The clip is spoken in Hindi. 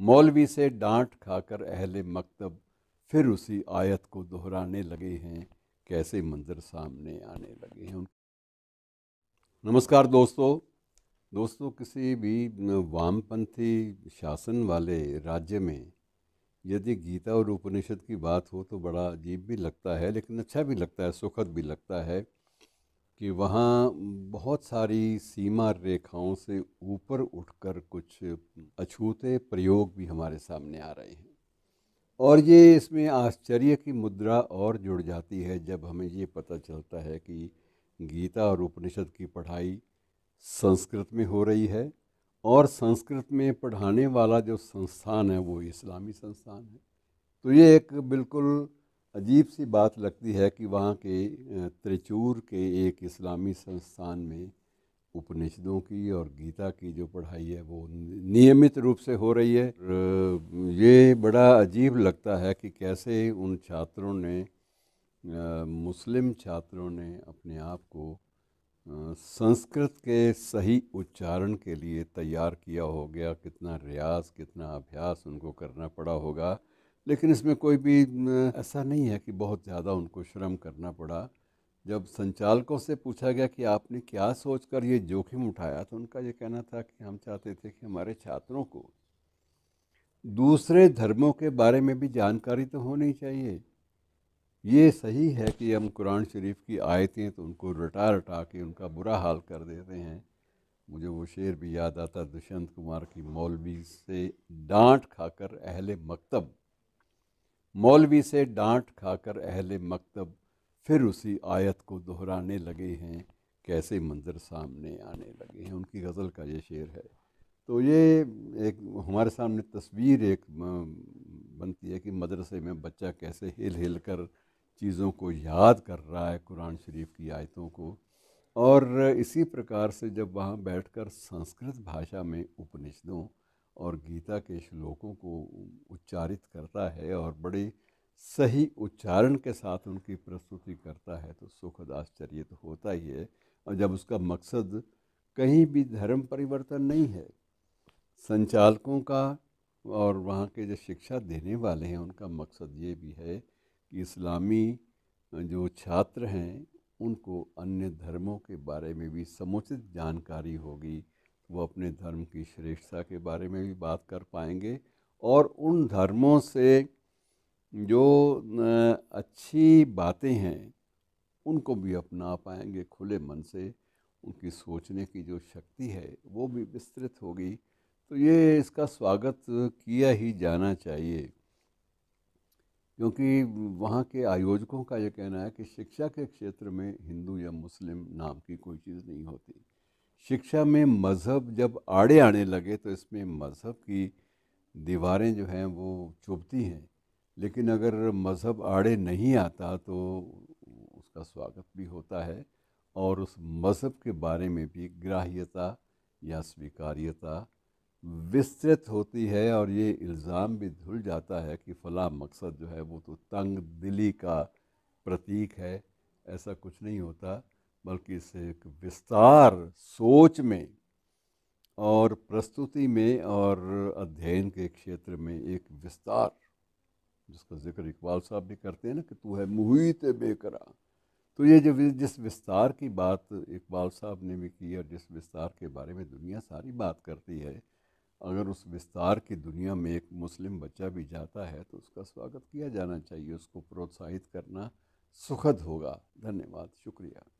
मौलवी से डांट खाकर अहले मकतब फिर उसी आयत को दोहराने लगे हैं कैसे मंज़र सामने आने लगे हैं नमस्कार दोस्तों दोस्तों किसी भी वामपंथी शासन वाले राज्य में यदि गीता और उपनिषद की बात हो तो बड़ा अजीब भी लगता है लेकिन अच्छा भी लगता है सुखद भी लगता है कि वहाँ बहुत सारी सीमा रेखाओं से ऊपर उठकर कुछ अछूते प्रयोग भी हमारे सामने आ रहे हैं और ये इसमें आश्चर्य की मुद्रा और जुड़ जाती है जब हमें ये पता चलता है कि गीता और उपनिषद की पढ़ाई संस्कृत में हो रही है और संस्कृत में पढ़ाने वाला जो संस्थान है वो इस्लामी संस्थान है तो ये एक बिल्कुल अजीब सी बात लगती है कि वहाँ के त्रिचूर के एक इस्लामी संस्थान में उपनिषदों की और गीता की जो पढ़ाई है वो नियमित रूप से हो रही है ये बड़ा अजीब लगता है कि कैसे उन छात्रों ने मुस्लिम छात्रों ने अपने आप को संस्कृत के सही उच्चारण के लिए तैयार किया हो गया कितना रियाज कितना अभ्यास उनको करना पड़ा होगा लेकिन इसमें कोई भी ऐसा नहीं है कि बहुत ज़्यादा उनको श्रम करना पड़ा जब संचालकों से पूछा गया कि आपने क्या सोचकर ये जोखिम उठाया तो उनका ये कहना था कि हम चाहते थे कि हमारे छात्रों को दूसरे धर्मों के बारे में भी जानकारी तो होनी चाहिए ये सही है कि हम कुरान शरीफ की आयतें तो उनको रटा रटा के उनका बुरा हाल कर देते हैं मुझे वो शेर भी याद आता दुष्यंत कुमार की मौलवी से डांट खाकर अहले मकतब मौलवी से डांट खाकर अहल मकतब फिर उसी आयत को दोहराने लगे हैं कैसे मंज़र सामने आने लगे हैं उनकी गज़ल का ये शेर है तो ये एक हमारे सामने तस्वीर एक बनती है कि मदरसे में बच्चा कैसे हिल हिल कर चीज़ों को याद कर रहा है कुरान शरीफ की आयतों को और इसी प्रकार से जब वहाँ बैठकर संस्कृत भाषा में उपनिषदों और गीता के श्लोकों को उच्चारित करता है और बड़े सही उच्चारण के साथ उनकी प्रस्तुति करता है तो सुखद आश्चर्य तो होता ही है और जब उसका मकसद कहीं भी धर्म परिवर्तन नहीं है संचालकों का और वहाँ के जो शिक्षा देने वाले हैं उनका मकसद ये भी है कि इस्लामी जो छात्र हैं उनको अन्य धर्मों के बारे में भी समुचित जानकारी होगी वो अपने धर्म की श्रेष्ठता के बारे में भी बात कर पाएंगे और उन धर्मों से जो अच्छी बातें हैं उनको भी अपना पाएंगे खुले मन से उनकी सोचने की जो शक्ति है वो भी विस्तृत होगी तो ये इसका स्वागत किया ही जाना चाहिए क्योंकि वहाँ के आयोजकों का ये कहना है कि शिक्षा के क्षेत्र में हिंदू या मुस्लिम नाम की कोई चीज़ नहीं होती शिक्षा में मज़हब जब आड़े आने लगे तो इसमें मज़हब की दीवारें जो हैं वो चुभती हैं लेकिन अगर मज़हब आड़े नहीं आता तो उसका स्वागत भी होता है और उस मज़हब के बारे में भी ग्राह्यता या स्वीकार्यता विस्तृत होती है और ये इल्ज़ाम भी धुल जाता है कि फ़ला मकसद जो है वो तो तंग दिली का प्रतीक है ऐसा कुछ नहीं होता बल्कि इसे एक विस्तार सोच में और प्रस्तुति में और अध्ययन के क्षेत्र में एक विस्तार जिसका जिक्र इकबाल साहब भी करते हैं ना कि तू है मुहित बेकरा तो ये जो जिस विस्तार की बात इकबाल साहब ने भी की और जिस विस्तार के बारे में दुनिया सारी बात करती है अगर उस विस्तार की दुनिया में एक मुस्लिम बच्चा भी जाता है तो उसका स्वागत किया जाना चाहिए उसको प्रोत्साहित करना सुखद होगा धन्यवाद शुक्रिया